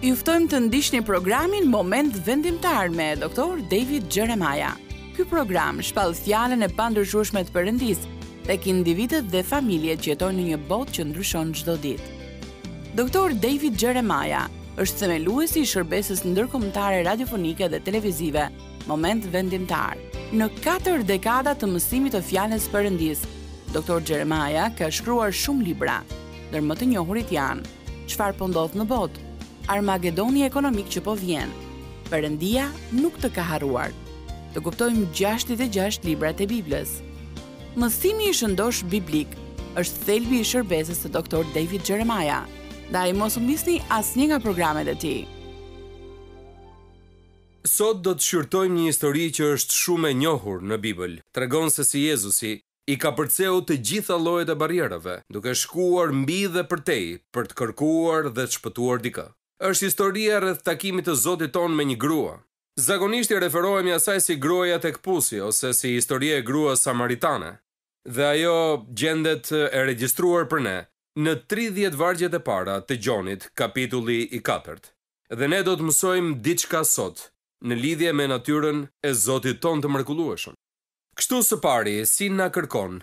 Juftojmë të ndisht një programin Moment Vendimtar me doktor David Gjeremaja. Ky program shpalë fjallën e pandërshushmet për dhe ki individet dhe familje që jetojnë në një bot që ndryshon gjdo dit. Doktor David Gjeremaja është themeluesi i shërbesës ndërkomtare radiofonike dhe televizive Moment Vendimtar. Në 4 dekada të mësimit të fjallës për rëndis, doktor Gjeremaja ka shkruar shumë libra, dërmë të njohurit janë, Qëfar pëndodhë po në botë, armagedoni ekonomik që po vjen. Përëndia nuk të ka haruar. Të kuptojmë 66 libra të Biblës. Mësimi i shëndosh biblik është thelbi i shërbesës të doktor David Jeremiah, da i mosë misni as një nga programet e ti. Sot do të shyrtojmë një histori që është shumë e njohur në Bibël. Të regonë se si Jezusi i ka përceu të gjitha lojët e barjerave, duke shkuar mbi dhe përtej për të kërkuar dhe të shpëtuar dika është historia rreth takimit të Zotit ton me një grua. Zakonisht i referohemi asaj si gruaja tek pusi ose si historia e gruas samaritane. Dhe ajo gjendet e regjistruar për ne në 30 vargjet e para të Gjonit, kapitulli i 4. Dhe ne do të mësojmë diçka sot në lidhje me natyrën e Zotit ton të mrekullueshëm. Kështu së pari, si na kërkon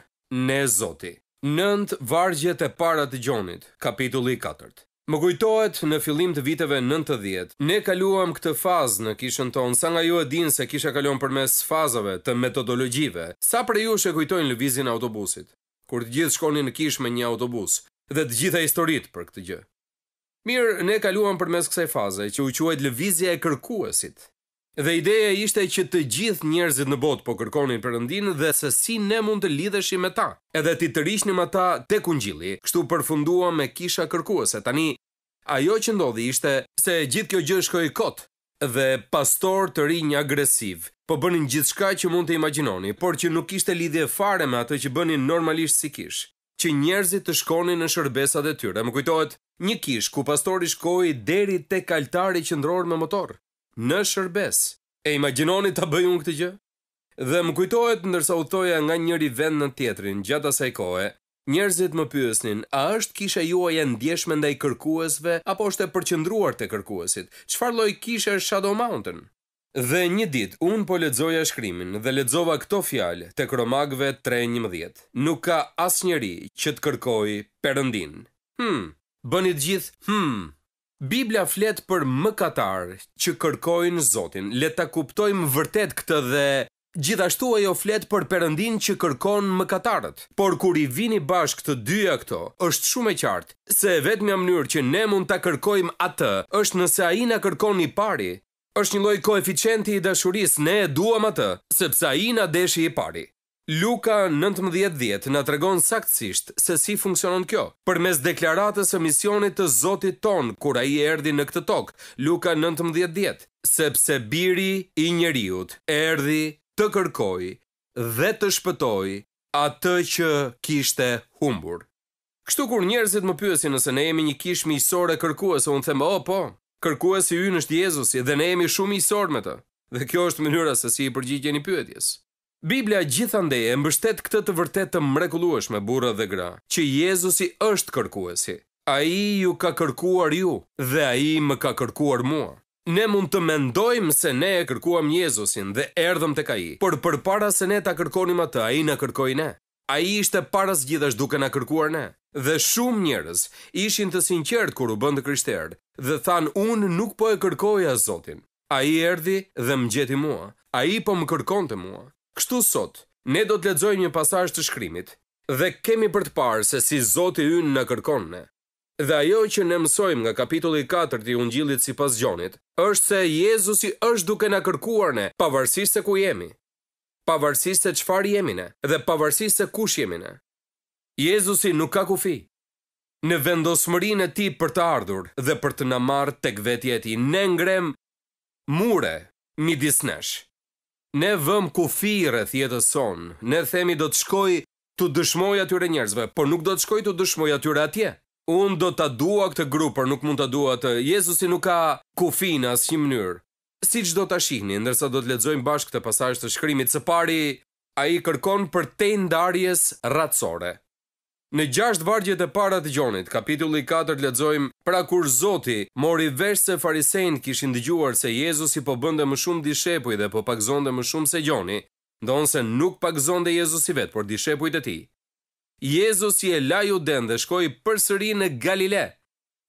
ne Zoti. 9 vargjet e para të Gjonit, kapitulli i Më kujtohet në fillim të viteve 90, ne kaluam këtë fazë në kishën tonë, sa nga ju e dinë se kisha kalon përmes fazave të metodologjive, sa për ju shë kujtojnë lëvizin autobusit, kur të gjithë shkoni në kishë me një autobus, dhe të gjitha historit për këtë gjë. Mirë, ne kaluam përmes kësaj faze që u quajt lëvizja e kërkuesit, Dhe ideja ishte që të gjithë njerëzit në botë po kërkonin Perëndinë dhe se si ne mund të lidheshim me ta, edhe ti të rishnim ata tek Ungjilli. Kështu përfundua me kisha kërkuese. Tani ajo që ndodhi ishte se gjithë kjo gjë shkoi kot dhe pastor të rinj agresiv. Po bënin gjithçka që mund të imagjinoni, por që nuk kishte lidhje fare me atë që bënin normalisht si kish. Që njerëzit të shkonin në shërbesat e tyre. Më kujtohet një kish ku pastori shkoi deri tek altari qendror me motor në shërbes. E imaginoni ta bëj unë këtë gjë? Dhe më kujtohet ndërsa u thoja nga njëri vend në tjetrin gjatë asaj kohe, njerëzit më pyesnin, a është kisha juaj e ndjeshme ndaj kërkuesve apo është e përqendruar te kërkuesit? Çfarë lloj kishe është Shadow Mountain? Dhe një ditë un po lexoja shkrimin dhe lexova këto fjalë tek Romakëve 3:11. Nuk ka asnjëri që të kërkojë përëndin. Hm, bëni të gjithë hm. Biblia flet për mëkatar që kërkojnë Zotin. Le ta kuptojmë vërtet këtë dhe gjithashtu ajo flet për Perëndin që kërkon mëkatarët. Por kur i vini bashkë të dyja këto, është shumë e qartë se e vetmja mënyrë që ne mund ta kërkojmë atë është nëse ai na kërkon i pari. Është një lloj koeficienti i dashurisë, ne e duam atë sepse ai na deshi i pari. Luka 19.10 në tregon saktësisht se si funksionon kjo. Për mes deklaratës e misionit të zotit ton, kura i erdi në këtë tokë, Luka 19.10, sepse biri i njeriut erdi të kërkoj dhe të shpëtoj atë që kishte humbur. Kështu kur njerëzit më pyesin nëse ne jemi një kish miqësor e kërkues, unë them, "Oh, po. Kërkuesi ynë është Jezusi dhe ne jemi shumë miqësor me të." Dhe kjo është mënyra se si i përgjigjeni pyetjes. Biblia gjithande e mbështet këtë të vërtet të mrekulluesh me bura dhe gra, që Jezusi është kërkuesi. A i ju ka kërkuar ju dhe a i më ka kërkuar mua. Ne mund të mendojmë se ne e kërkuam Jezusin dhe erdhëm të ka i, por për para se ne ta kërkonim atë, a i në kërkoj ne. A i ishte para së gjithash duke në kërkuar ne. Dhe shumë njërës ishin të sinqertë kër u bëndë kryshterë dhe thanë unë nuk po e kërkoj a zotin. A i erdi dhe më gjeti mua, a i po më kërkon të mua. Kështu sot, ne do të ledzojmë një pasaj të shkrimit dhe kemi për të parë se si Zoti ynë në kërkon ne. Dhe ajo që ne mësojmë nga kapitulli 4 të ungjillit si pas gjonit, është se Jezusi është duke në kërkuar ne, pavarësisht se ku jemi, pavarësisht se qëfar jemi ne, dhe pavarësisht se kush jemi ne. Jezusi nuk ka kufi. Në vendosmërinë e ti për të ardhur dhe për të namar të kvetjeti, ne ngrem mure midis nesh. Ne vëm kufi rreth jetës sonë. Ne themi do të shkoj të dëshmoj atyre njerëzve, por nuk do të shkoj të dëshmoj atyre atje. Unë do të dua këtë grupë, por nuk mund të dua të... Jezusi nuk ka kufi në asë një mënyrë. Si që do të shihni, ndërsa do të ledzojmë bashkë të pasajsh të shkrimit, së pari a i kërkon për te ndarjes ratësore. Në gjashtë vargjet e para të gjonit, kapitulli 4 lexojmë, pra kur Zoti mori vesh se farisein kishin dëgjuar se Jezus i po bënde më shumë dishepuj dhe po pakzonde më shumë se gjoni, ndonë se nuk pakzonde Jezus i vetë, por dishepuj të ti. Jezus i e laju den dhe shkoj për sëri në Galile,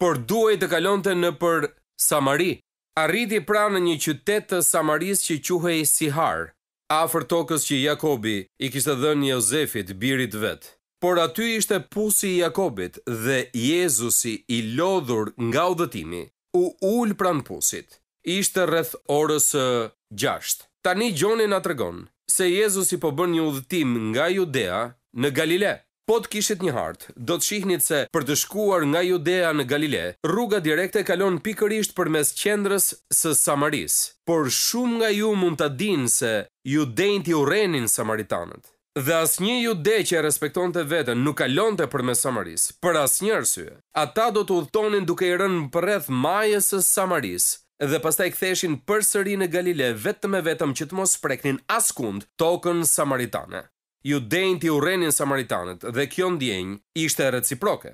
por duaj të kalonte në për Samari. Arriti pra në një qytet të Samaris që quhej Sihar, afër tokës që Jakobi i kishtë dhe një Jozefit birit vetë. Por aty ishte pusi i Jakobit dhe Jezusi i lodhur nga udhëtimi, u ul pran pusit. Ishte rreth orës 6. Tani Gjoni na tregon se Jezusi po bën një udhëtim nga Judea në Galile. Po të kishit një hartë, do të shihnit se për të shkuar nga Judea në Galile, rruga direkte kalon pikërisht për mes qendrës së Samaris, por shumë nga ju mund të din se judejnë t'i urenin Samaritanët dhe asnjë jude që e respektonte veten nuk kalonte përmes Samaris, për asnjë arsye. Ata do të udhtonin duke i rënë përreth majës së Samaris dhe pastaj ktheheshin përsëri në Galile vetëm e vetëm që të mos preknin askund tokën samaritane. Judejnë të urenin samaritanët dhe kjo ndjenjë ishte reciproke.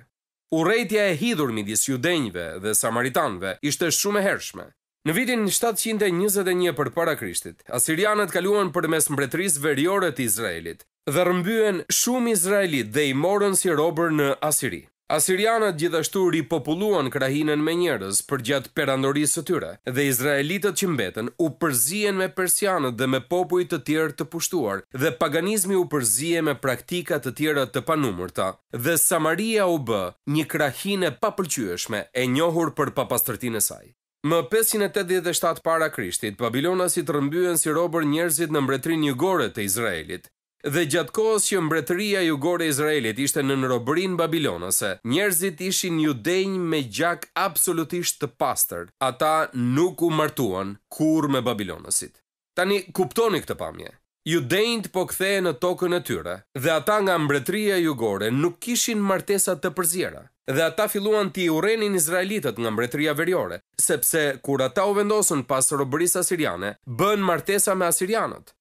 Urejtja e hidhur midis judejnjëve dhe samaritanëve ishte shumë e hershme. Në vitin 721 për para Krishtit, Asirianët kaluan për mes mbretris veriore të Izraelit dhe rëmbyen shumë Izraelit dhe i morën si robër në Asiri. Asirianët gjithashtu ripopulluan krahinën me njerëz për gjatë perandorisë të tyre dhe Izraelitët që mbeten u përzien me Persianët dhe me popujt të tjerë të pushtuar dhe paganizmi u përzien me praktikat të tjera të panumërta dhe Samaria u bë një krahinë papëlqyeshme e njohur për papastërtinë e saj. Më 587 para Krishtit, Babilonasit rëmbyen si robër njerëzit në mbretrin një gore të Izraelit, Dhe gjatë kohës që mbretëria jugore e Izraelit ishte në nërobrin Babilonase, njerëzit ishin judenj me gjak absolutisht të pastër. Ata nuk u martuan kurrë me Babilonasit. Tani kuptoni këtë pamje. Judenjt po kthehen në tokën e tyre dhe ata nga mbretëria jugore nuk kishin martesa të përziera dhe ata filluan të urrenin izraelitët nga mbretëria veriore, sepse kur ata u vendosën pas robërisë asiriane, bën martesa me asirianët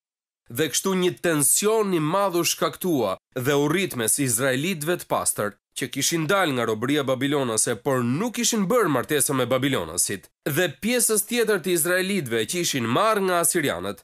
dhe kështu një tension i madh u shkaktua dhe u rrit mes izraelitëve të pastër që kishin dal nga robëria babilonase por nuk kishin bërë martesa me babilonasit dhe pjesës tjetër të izraelitëve që ishin marrë nga asirianët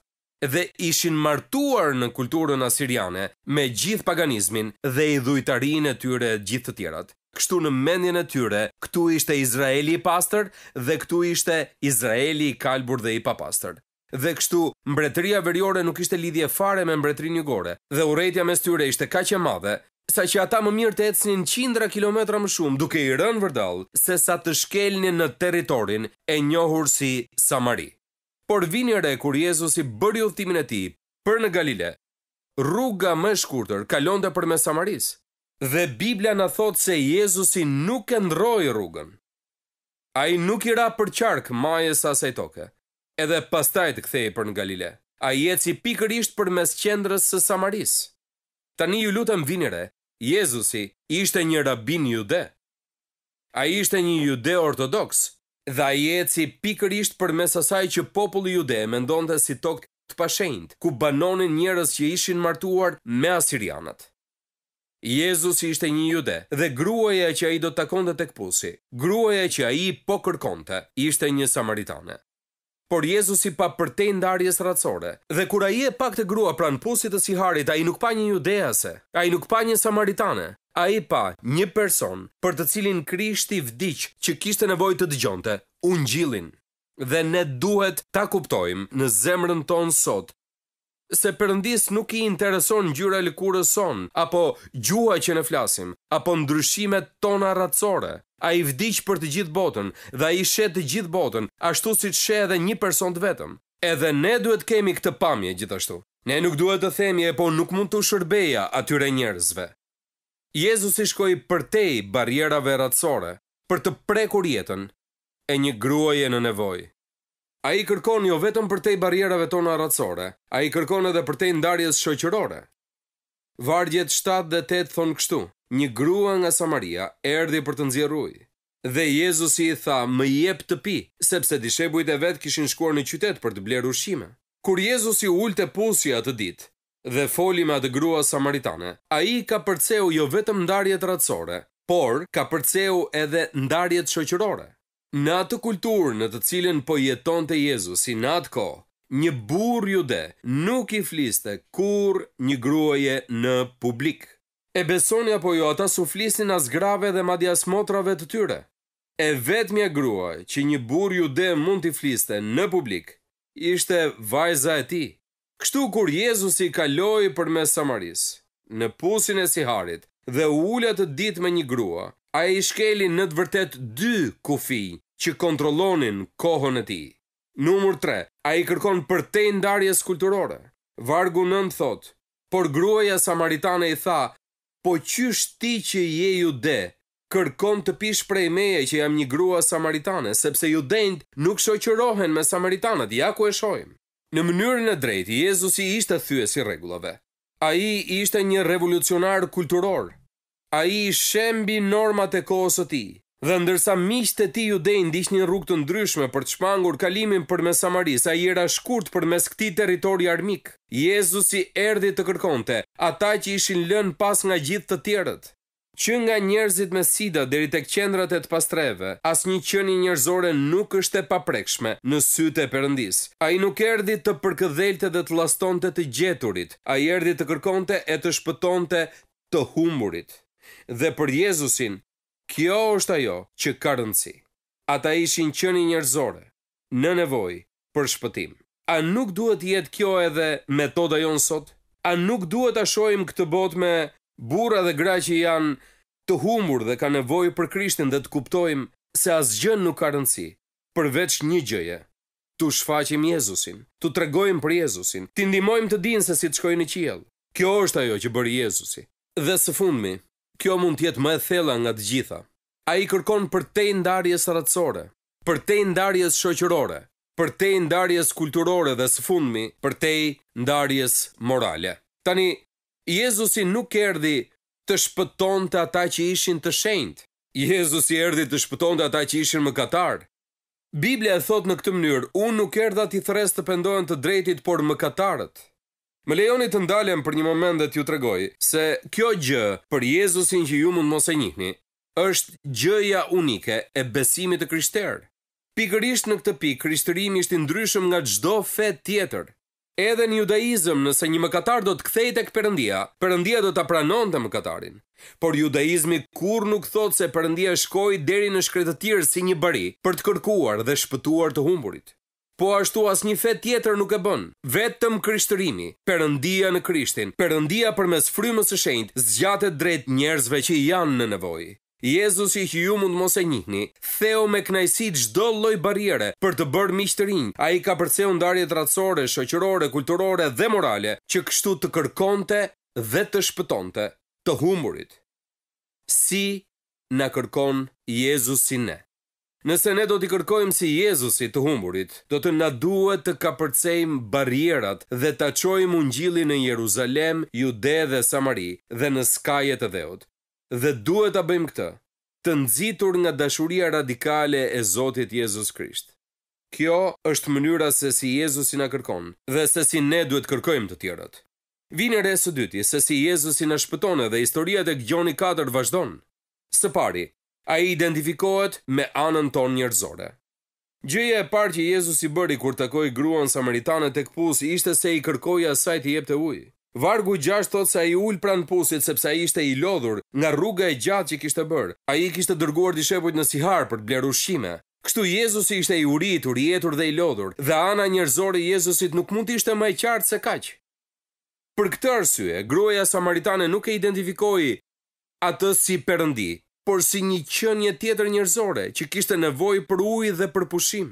dhe ishin martuar në kulturën asiriane me gjithë paganizmin dhe i dhujtarinë e tyre gjithë të tjerat. Kështu në mendjen e tyre, këtu ishte Izraeli i pastër dhe këtu ishte Izraeli i kalbur dhe i papastër dhe kështu mbretëria veriore nuk ishte lidhje fare me mbretërinë jugore dhe urrëtia mes tyre ishte kaq e madhe sa që ata më mirë të ecnin qindra kilometra më shumë duke i rënë vërdall se sa të shkelnin në territorin e njohur si Samari. Por vini re kur Jezusi bëri udhtimin e tij për në Galile. Rruga më e shkurtër kalonte për me Samaris dhe Bibla na thot se Jezusi nuk e ndroi rrugën. Ai nuk i ra për qark majës asaj toke edhe pastaj të kthehej për në Galile. A jetë si pikërisht për mes qendrës së Samaris. Tani ju lutëm vinire, Jezusi ishte një rabin jude. A ishte një jude ortodoks, dhe a jetë si pikërisht për mes asaj që populli jude me si tokë të pashenjt, ku banonin njërës që ishin martuar me Asirianat. Jezusi ishte një jude dhe gruaja që a i do të takonte të pusi, gruaja që a i po kërkonte, ishte një samaritane por Jezusi pa përtej ndarjes ratësore. Dhe kur ai e pak të grua pranë pusit të Siharit, ai nuk pa një judease, ai nuk pa një samaritane. Ai pa një person për të cilin Krishti vdiq që kishte nevojë të dëgjonte, ungjillin. Dhe ne duhet ta kuptojmë në zemrën tonë sot se Perëndis nuk i intereson ngjyra e lëkurës son, apo gjuha që ne flasim, apo ndryshimet tona racore, A i vdiq për të gjithë botën dhe a i shetë të gjithë botën, ashtu si të shetë edhe një person të vetëm. Edhe ne duhet kemi këtë pamje gjithashtu. Ne nuk duhet të themi e po nuk mund të shërbeja atyre njerëzve. Jezus i shkoj për tej barjerave ratësore, për të prekur jetën e një gruaje në nevoj. A i kërkon jo vetëm për tej barjerave tona ratësore, a i kërkon edhe për ndarjes shëqërore. Vargjet 7 dhe 8 thonë kështu, një grua nga Samaria erdi për të nxjerrë ujë. Dhe Jezusi i tha, më jep të pi, sepse dishebujt e vetë kishin shkuar në qytet për të bler ushqime. Kur Jezusi ullë të pusja të ditë dhe foli me atë grua samaritane, a i ka përceu jo vetëm ndarjet ratësore, por ka përceu edhe ndarjet shoqërore. Në atë kulturë në të cilin po jeton të Jezusi në atë ko, një burr jude nuk i fliste kur një gruaje në publikë e besoni apo jo ata su flisnin as grave dhe madje as motrave të tyre. E vetmja grua që një burr ju dhe mund t'i fliste në publik ishte vajza e tij. Kështu kur Jezusi kaloi përmes Samaris, në pusin e Siharit dhe u ula të ditë me një grua, ai i shkeli në të vërtetë dy kufi që kontrollonin kohën e tij. Numër 3, ai kërkon për të ndarjes kulturore. Vargu 9 thotë Por gruaja samaritane i tha, po qysh ti që je jude, kërkon të pish prej meje që jam një grua samaritane, sepse judejnë nuk shoqërohen me samaritanët, ja ku e shojmë. Në mënyrën e drejtë, Jezusi ishte thyesi si regullove. A i ishte një revolucionar kulturor. A i shembi normat e kohësë të ti. Dhe ndërsa miqtë e tij judej ndiqnin rrugë të ndryshme për të shpangur kalimin përmes Samarisë, ai era shkurt përmes këtij territori armik. Jezusi erdhi të kërkonte ata që ishin lënë pas nga gjithë të tjerët. Që nga njerëzit me sida deri tek qendrat e të pastreve, asnjë qëni njerëzore nuk është e paprekshme në sytë e A Ai nuk erdhi të përkëdhelte dhe të lastonte të gjeturit, ai erdhi të kërkonte e të shpëtonte të humburit. Dhe për Jezusin Kjo është ajo që ka rëndësi. Ata ishin qëni njerëzore, në nevoj, për shpëtim. A nuk duhet jetë kjo edhe metoda jonë sot? A nuk duhet ta shohim këtë bot me bura dhe gra që janë të humur dhe ka nevoj për krishtin dhe të kuptojmë se asgjë nuk ka rëndësi, përveç një gjëje, Tu shfaqim Jezusin, tu tregojmë për Jezusin, të ndimojmë të dinë se si të shkojnë në qiel. Kjo është ajo që bërë Jezusi. Dhe së fundmi, kjo mund tjetë më e thella nga të gjitha. A i kërkon për te ndarjes ratësore, për te ndarjes shoqërore, për te ndarjes kulturore dhe së fundmi, për te ndarjes morale. Tani, Jezusi nuk erdi të shpëton të ata që ishin të shenjtë. Jezusi erdi të shpëton të ata që ishin më katarë. Biblia e thot në këtë mënyrë, unë nuk erda të thres të pendohen të drejtit, por më Më lejoni të ndalem për një moment dhe t'ju tregoj se kjo gjë për Jezusin që ju mund mos e njihni është gjëja unike e besimit të krishterë. Pikërisht në këtë pikë krishterimi është i ndryshëm nga çdo fe tjetër. Edhe në judaizëm, nëse një mëkatar do të kthehej tek Perëndia, Perëndia do ta pranonte mëkatarin. Por judaizmi kurrë nuk thotë se Perëndia shkoi deri në shkretëtirë si një bari për të kërkuar dhe shpëtuar të humburit po ashtu as një fe tjetër nuk e bën. Vetëm krishtërimi, përëndia në krishtin, përëndia për mes frymës së shendë, zgjate drejt njerëzve që janë në nevoj. Jezus i hiu mund mos e njihni, theo me knajsi gjdo loj barriere për të bërë mishtërin, a i ka përceu ndarje ratësore, shoqërore, kulturore dhe morale që kështu të kërkonte dhe të shpëtonte të humurit. Si në kërkon Jezusi ne? Nëse ne do t'i kërkojmë si Jezusi të humburit, do të na duhet të kapërcejmë barjerat dhe të qojmë ungjili në Jeruzalem, Jude dhe Samari dhe në skajet e dheut. Dhe duhet të bëjmë këtë, të nëzitur nga dashuria radikale e Zotit Jezus Krisht. Kjo është mënyra se si Jezusi na kërkon dhe se si ne duhet kërkojmë të tjerët. Vini re së dyti se si Jezusi na shpëton dhe historia e Gjoni 4 vazhdon. Së pari, a i identifikohet me anën ton njërzore. Gjëja e parë që Jezus i bëri kur të koj gruan samaritanët e këpus ishte se i kërkoja asaj të jep të ujë. Vargu 6 thot se ai ul pranë pusit sepse ai ishte i lodhur nga rruga e gjatë që kishte bërë. Ai kishte dërguar dishepujt në Sihar për të bler ushqime. Kështu Jezusi ishte i uritur, i etur dhe i lodhur, dhe ana njerëzore e Jezusit nuk mund të ishte më e qartë se kaq. Për këtë arsye, gruaja samaritane nuk e identifikoi atë si Perëndi, por si një qënje tjetër njërzore që kishte nevoj për uj dhe për pushim.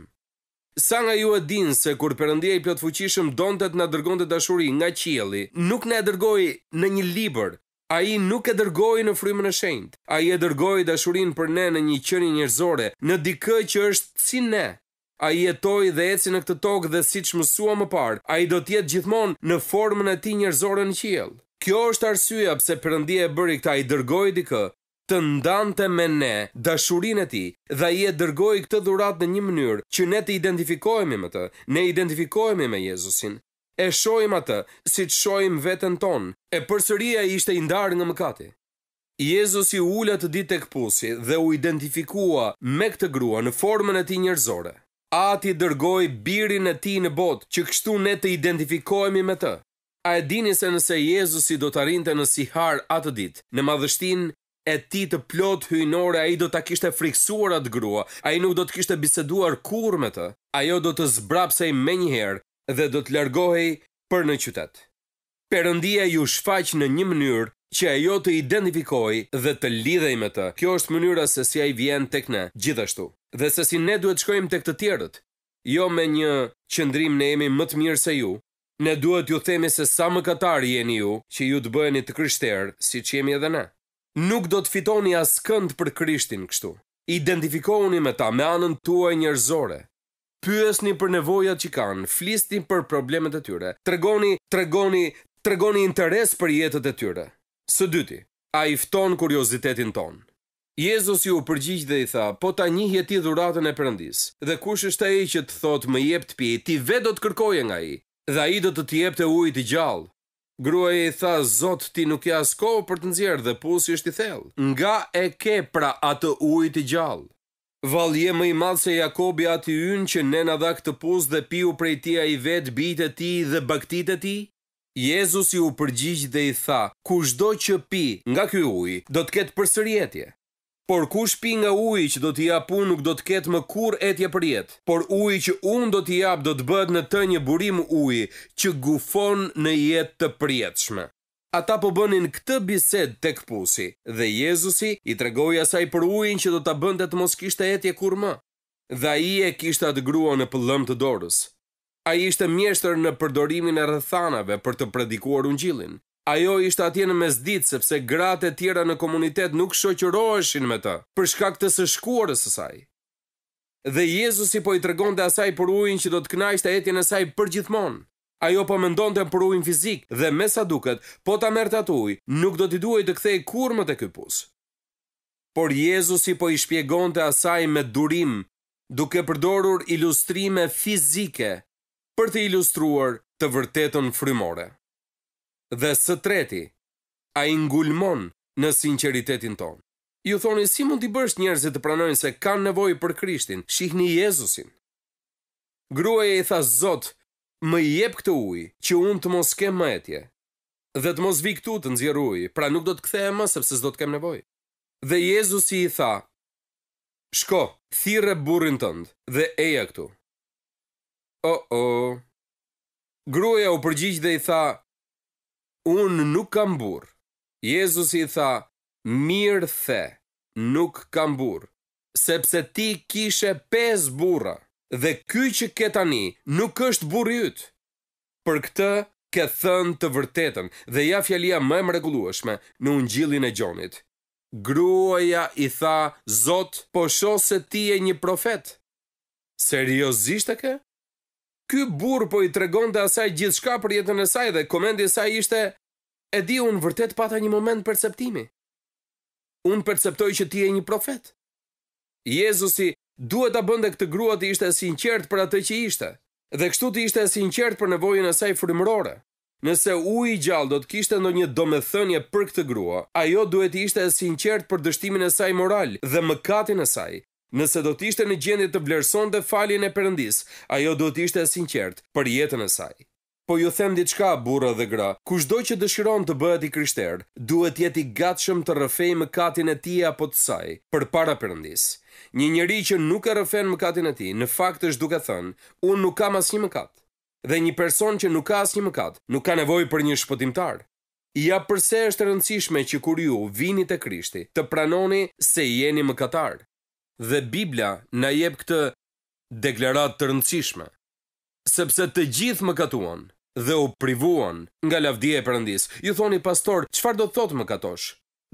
Sa nga ju e dinë se kur përëndia i pjotë fuqishëm donë të dërgon të dashuri nga qieli, nuk në e dërgoj në një liber, a i nuk e dërgoj në frymën e shenjt, a i e dërgoj dashurin për ne në një qënje njërzore, në dikë që është si ne, a i jetoj dhe eci në këtë tokë dhe si që mësua më parë, a i do tjetë gjithmonë në formën e ti njërzore në qjelë. Kjo është arsyja pse përëndia e bëri këta i dërgoj dikë të ndante me ne dashurinë e ti dhe i e dërgoj këtë dhurat në një mënyrë që ne të identifikojme me të, ne identifikojme me Jezusin, e shojmë atë si të shojmë vetën tonë, e përsëria i shte indarë nga mëkati. Jezus i ullët ditë e këpusi dhe u identifikua me këtë grua në formën e ti njërzore. A ti dërgoj birin e ti në botë që kështu ne të identifikojme me të. A e dini se nëse Jezus i do të rinte në sihar atë ditë, në madhështin e ti të plot hyjnore, a i do të kishte friksuar atë grua, a i nuk do të kishte biseduar kur me të, ajo do të zbrapsej me njëherë dhe do të largohej për në qytet. Perëndia ju shfaq në një mënyrë që ajo të identifikoj dhe të lidhej me të. Kjo është mënyra se si ai vjen tek ne gjithashtu dhe se si ne duhet shkojmë tek të tjerët. Jo me një qëndrim ne jemi më të mirë se ju, ne duhet ju themi se sa më katar jeni ju që ju të bëheni të krishterë siç jemi edhe ne nuk do të fitoni as kënd për Krishtin kështu. Identifikohuni me ta me anën tuaj njerëzore. Pyesni për nevojat që kanë, flisni për problemet e tyre. Tregoni, tregoni, tregoni interes për jetën e tyre. Së dyti, a i fton kuriozitetin ton. Jezus ju përgjigj dhe i tha, po ta një ti dhuratën e përëndis, dhe kush është a i që të thot më jep të pi, ti vetë do të kërkoje nga i, dhe a i do të të jep të ujtë gjallë. Grua i tha, zot, ti nuk ja asko për të nëzjerë dhe pusi është i thellë. Nga e ke pra atë ujt i gjallë. Valje më i madhë se Jakobi i yn që nëna dha këtë pus dhe piu prej tia i vetë bitë e ti dhe baktit e ti? Jezus u përgjigj dhe i tha, kushdo që pi nga kjo ujtë, do të ketë përsërjetje. Por kush pi nga uji që do t'i jap unë nuk do të ketë më kur etje për jetë. Por uji që unë do t'i jap do të bëhet në të një burim uji që gufon në jetë të përjetshme. Ata po bënin këtë bised të këpusi dhe Jezusi i tregoi asaj për ujin që do t'a bënte të mos kishtë etje kur më. Dhe ai i e kishtë atë grua në pëllëm të dorës. A i ishte mjeshtër në përdorimin e rëthanave për të predikuar unë gjilin ajo ishte atje në mesdit sepse gratë e tjera në komunitet nuk shoqëroheshin me të për shkak të së shkuarës së saj. Dhe Jezusi po i tregonte asaj për ujin që do të kënaqte etjen e saj përgjithmonë. Ajo po mendonte për ujin fizik dhe me sa duket, po ta merrte atë ujë, nuk do t'i duhej të kthej kurrë më te ky pus. Por Jezusi po i shpjegonte asaj me durim, duke përdorur ilustrime fizike për të ilustruar të vërtetën frymore dhe së treti, a i ngulmon në sinceritetin tonë. Ju thoni, si mund t'i bërsh njerëzit të pranojnë se kanë nevoj për Krishtin, shihni Jezusin. Grua e i tha, Zot, më jep këtë ujë, që unë të mos kemë më etje, dhe të mos vikë tu të nëzjeru ujë, pra nuk do të kthe e më, sepse zdo të kemë nevoj. Dhe Jezusi i tha, shko, thire burin tëndë, dhe eja këtu. O, oh, o, oh. u përgjigj dhe i tha, unë nuk kam burë. Jezus i tha, mirë the, nuk kam burë, sepse ti kishe pes burra, dhe ky që ke tani nuk është burjyt. Për këtë, ke thënë të vërtetën dhe ja fjalia më e mrekullueshme në ungjillin e Gjonit. Gruaja i tha, Zot, po shoh se ti je një profet. Seriozisht e ke? Ky burr po i tregonte asaj gjithçka për jetën e saj dhe komenti i saj ishte: "E di un vërtet pata një moment perceptimi. Un perceptoj që ti je një profet." Jezusi duhet ta bënte këtë grua të ishte e sinqert për atë që ishte, dhe kështu të ishte e sinqert për nevojën e saj frymërore. Nëse uji i gjallë do të kishte ndonjë domethënie për këtë grua, ajo duhet të ishte e sinqert për dështimin e saj moral dhe mëkatin e saj, Nëse do të ishte në gjendje të vlerësonte faljen e Perëndis, ajo do të ishte e sinqert për jetën e saj. Po ju them diçka burra dhe gra, kushdo që dëshiron të bëhet i krishterë, duhet të jetë i gatshëm të rrëfej mëkatin e tij apo të saj përpara Perëndis. Një njeri që nuk e rrëfen mëkatin e tij, në fakt është duke thënë, unë nuk kam asnjë mëkat. Dhe një person që nuk ka asnjë mëkat, nuk ka nevojë për një shpëtimtar. Ja përse është rëndësishme që kur ju vini te Krishti, të pranoni se jeni mëkatar dhe Biblia na jep këtë deklarat të rëndësishme, sepse të gjithë më katuan dhe u privuan nga lavdia e përëndis. Ju thoni pastor, qëfar do të thotë më katosh?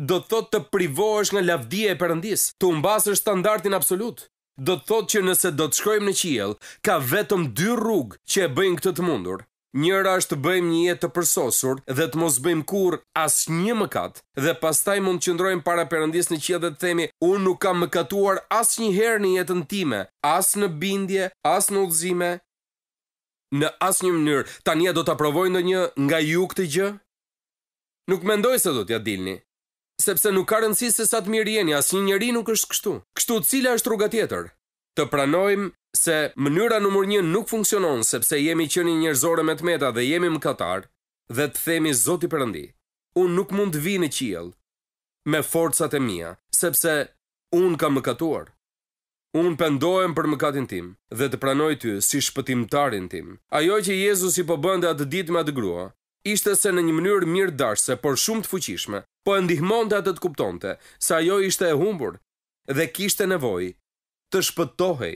Do të thotë të privohesh nga lavdia e përëndis, të umbasër standartin absolut. Do të thotë që nëse do të shkojmë në qiel, ka vetëm dy rrugë që e bëjnë këtë të mundur. Njëra është të bëjmë një jetë të përsosur dhe të mos bëjmë kur asë një mëkat dhe pastaj mund të qëndrojmë para përëndis në qia dhe të themi unë nuk kam mëkatuar asë një herë një jetën time, asë në bindje, asë në udzime, në asë një mënyrë, ta një do të aprovojnë në një nga ju këtë gjë? Nuk mendoj se do t'ja dilni, sepse nuk ka rëndësi se sa të mirë jeni, asë një njëri nuk është kështu. Kështu cila është rruga tjetër? të pranojmë se mënyra numër 1 nuk funksionon sepse jemi qenë njerëzore me të meta dhe jemi mëkatar dhe të themi Zoti Perëndi, unë nuk mund të vi në qiell me forcat e mia sepse unë kam mëkatuar. Unë pendohem për mëkatin tim dhe të pranoj ty si shpëtimtarin tim. Ajo që Jezus i po bënde atë ditë me atë grua, ishte se në një mënyrë mirë darse, por shumë të fuqishme, po e ndihmon të atë të kuptonte, se ajo ishte e humbur dhe kishte nevojë të shpëtohej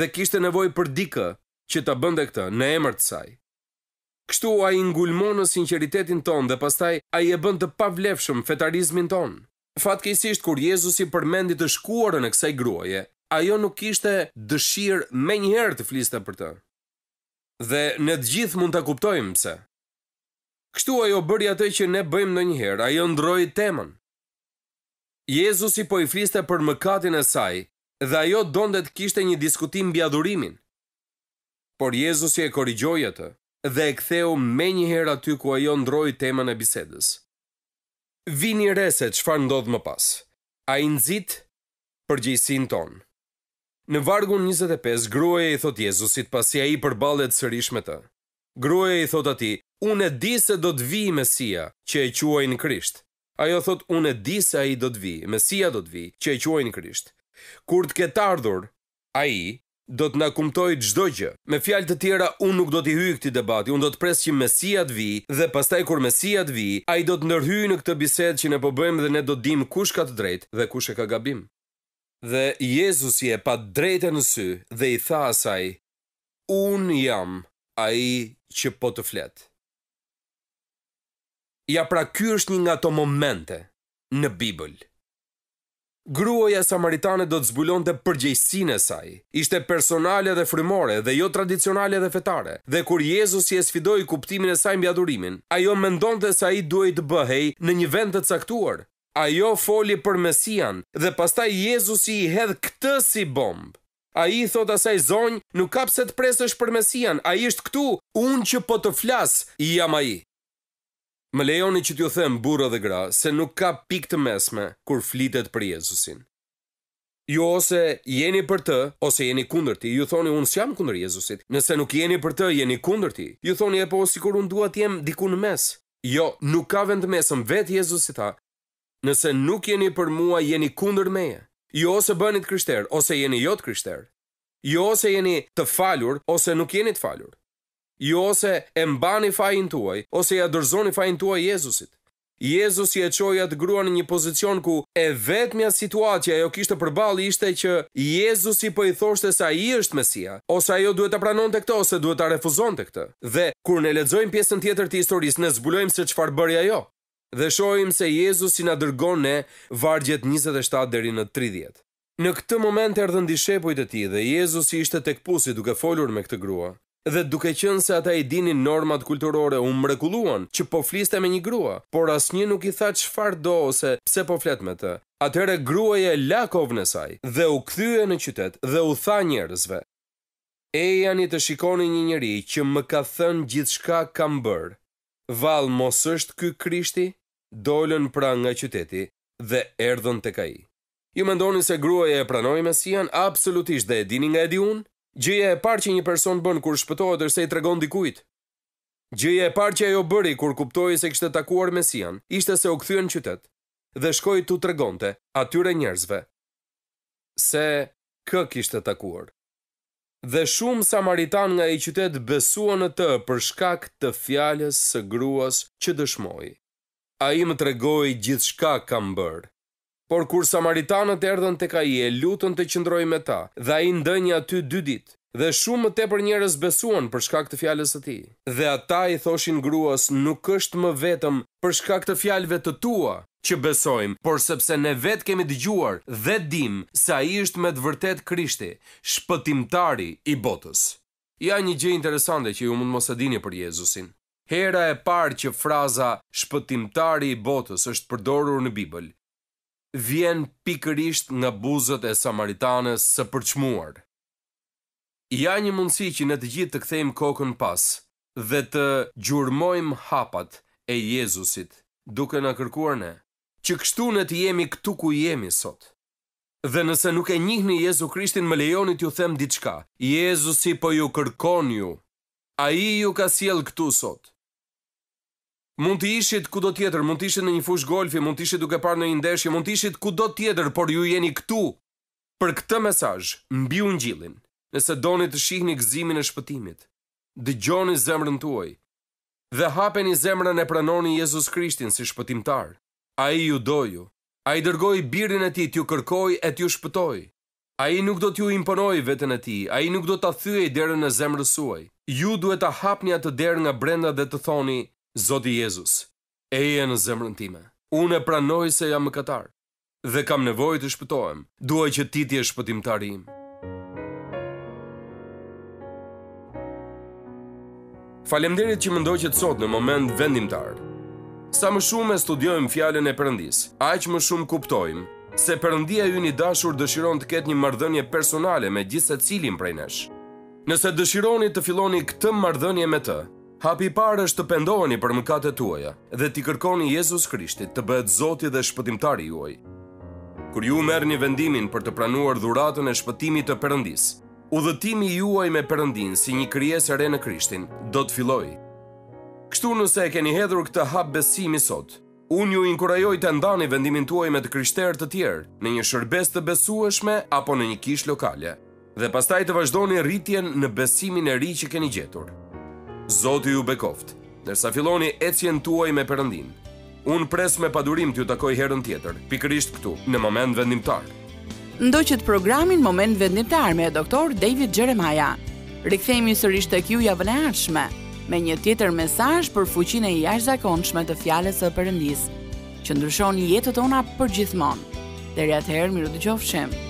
dhe kishte nevoj për dikë që të bënde këtë në emër të saj. Kështu a i ngulmon në sinceritetin ton dhe pastaj a i e bën të pavlefshëm fetarizmin ton. Fatkeqësisht kur Jezusi përmendi të shkuarën e kësaj gruaje, ajo nuk ishte dëshirë me njëherë të fliste për të. Dhe në të gjithë mund të kuptojmë pse. Kështu ajo bëri atë që ne bëjmë në njëherë, ajo ndroi temën. Jezusi po i fliste për mëkatin e saj dhe ajo donde të kishte një diskutim mbi adhurimin. Por Jezusi e korrigjoi atë dhe e ktheu më një herë aty ku ajo ndroi temën e bisedës. Vini re se çfarë ndodh më pas. Ai nxit përgjegjësinë tonë. Në vargun 25, gruaja i thot Jezusit pasi a i përbalet sërish me të. Gruaja i thot ati, unë e di se do të vi Mesia që e quaj në krisht. Ajo thot, unë e di se a i do të vi, Mesia do të vi që e quaj në krisht. Kur të ketë ardhur, a i do të nga kumtoj gjdo gjë. Me fjalë të tjera, unë nuk do t'i hyjë këti debati, unë do të presë që mesia t'vi dhe pastaj kur mesia t'vi, a i do të nërhyjë në këtë bised që ne po bëjmë dhe ne do t'dim kush ka të drejt dhe kush e ka gabim. Dhe Jezus je pa drejt në sy dhe i tha asaj, unë jam a i që po të fletë. Ja pra ky është një nga ato momente në Bibël Gruaja samaritane do të zbulon të përgjejsin e saj. Ishte personale dhe frimore dhe jo tradicionale dhe fetare. Dhe kur Jezus i esfidoj kuptimin e saj mbi ajo mendon të saj duaj të bëhej në një vend të caktuar. Ajo foli për Mesian dhe pastaj Jezus i hedh këtë si bombë. A i thot asaj zonjë, nuk kap se të presësh për Mesian, a i është këtu, unë që po të flasë, i jam a i. Më lejoni që t'ju them burra dhe gra se nuk ka pikë të mesme kur flitet për Jezusin. Ju jo, ose jeni për të, ose jeni kundër ti, ju thoni unë jam kundër Jezusit. Nëse nuk jeni për të, jeni kundër ti, ju thoni e po si kur unë duat jem diku në mes. Jo, nuk ka vend mesëm vetë Jezusit ta. Nëse nuk jeni për mua, jeni kundër meje. Ju jo, ose bënit kryshter, ose jeni jot kryshter. Ju jo, ose jeni të falur, ose nuk jeni të falur ju jo ose e mbani fajin tuaj, ose ja dërzoni fajin tuaj Jezusit. Jezus i e qoja të grua në një pozicion ku e vetëmja situatja jo kishtë përbali ishte që Jezus i po i thoshte sa i është mesia, ose ajo duhet të pranon të këto, ose duhet të refuzon të këtë. Dhe, kur ne ledzojmë pjesën tjetër të historis, ne zbulojmë se qëfar bërja jo. Dhe shojmë se Jezus i nga dërgon ne vargjet 27 deri në 30. Në këtë moment erdhën dishepujt e ti dhe Jezusi ishte tek pusi duke folur me këtë grua dhe duke qenë se ata i dinin normat kulturore u mrekulluan që po fliste me një grua, por asnjë nuk i tha çfarë do ose pse po flet me të. Atëherë gruaja në saj dhe u kthye në qytet dhe u tha njerëzve: "E i të shikoni një njerëz që më ka thënë gjithçka kam bërë, Vall mos është ky Krishti?" Dolën pra nga qyteti dhe erdhën tek ai. Ju mendoni se gruaja e pranoi Mesian absolutisht dhe e dini nga e unë, Gjëja e parë që një person bën kur shpëtohet është se i tregon dikujt. Gjëja e parë që ajo bëri kur kuptoi se kishte takuar Mesian, ishte se u kthye në qytet dhe shkoi tu tregonte atyre njerëzve se kë kishte takuar. Dhe shumë samaritan nga i qytet besuan në të për shkak të fjalës së gruas që dëshmoi. Ai më tregoi gjithçka kam bërë. Por kur samaritanët erdhën tek ai e lutën të qëndrojë me ta, dhe ai ndënë aty dy ditë. Dhe shumë më tepër njerëz besuan për shkak të fjalës së tij. Dhe ata i thoshin gruas, nuk është më vetëm për shkak të fjalëve të tua që besojmë, por sepse ne vetë kemi dëgjuar dhe dim se ai është me të vërtetë Krishti, shpëtimtari i botës. Ja një gjë interesante që ju mund mos e dini për Jezusin. Hera e parë që fraza shpëtimtari i botës është përdorur në Bibël, vjen pikërisht nga buzët e samaritanës së përçmuar. Ja një mundësi që ne të gjithë të kthejmë kokën pas dhe të gjurmojmë hapat e Jezusit, duke na kërkuar ne që kështu ne të jemi këtu ku jemi sot. Dhe nëse nuk e njihni Jezu Krishtin, më lejoni t'ju them diçka. Jezusi po ju kërkon ju. A i ju ka siel këtu sot. Mund të ishit kudo tjetër, mund të ishit në një fush golfi, mund të ishit duke parë në një ndeshje, mund të ishit kudo tjetër, por ju jeni këtu për këtë mesazh, mbi ungjillin. Nëse doni të shihni gëzimin e shpëtimit, dëgjoni zemrën tuaj dhe hapeni zemrën e pranoni Jezus Krishtin si shpëtimtar. A i ju doju, a i dërgoj birin e ti t'ju kërkoj e t'ju shpëtoj. A i nuk do t'ju imponoj vetën e ti, a i nuk do t'a thyej derën e zemrësuaj. Ju duhet t'a hapni atë derë nga brenda dhe të thoni, Zoti Jezus, e eje në zemrën time. Unë e pranoj se jam mëkatar dhe kam nevojë të shpëtohem. Dua që ti të jesh shpëtimtari im. Faleminderit që më ndoqët sot në moment vendimtar. Sa më shumë e studiojmë fjalën e Perëndis, aq më shumë kuptojmë se Perëndia ju një dashur dëshiron të ketë një marrëdhënie personale me gjithsecilin prej nesh. Nëse dëshironi të filloni këtë marrëdhënie me të, Hapi parë është të pendoheni për mëkatet tuaja dhe të kërkoni Jezus Krishtit të bëhet Zoti dhe shpëtimtari juaj. Kur ju merrni vendimin për të pranuar dhuratën e shpëtimit të Perëndis, udhëtimi juaj me Perëndin si një krijesë e re në Krishtin do të fillojë. Kështu nëse e keni hedhur këtë hap besimi sot, unë ju inkurajoj të ndani vendimin tuaj me të krishterë të tjerë në një shërbes të besueshme apo në një kishë lokale dhe pastaj të vazhdoni rritjen në besimin e ri që keni gjetur. Zoti ju bekoft, nërsa filoni e cjen tuaj me përëndin. Unë pres me padurim të ju takoj herën tjetër, pikërisht këtu, në moment vendimtar. Ndo që të programin moment vendimtar me doktor David Gjeremaja. Rikthejmi sërisht të kju javën e me një tjetër mesaj për fuqin e jash zakonshme të fjales së përëndis, që ndryshon jetët ona për gjithmon. Dere atëherë, mirë të gjofë shemë.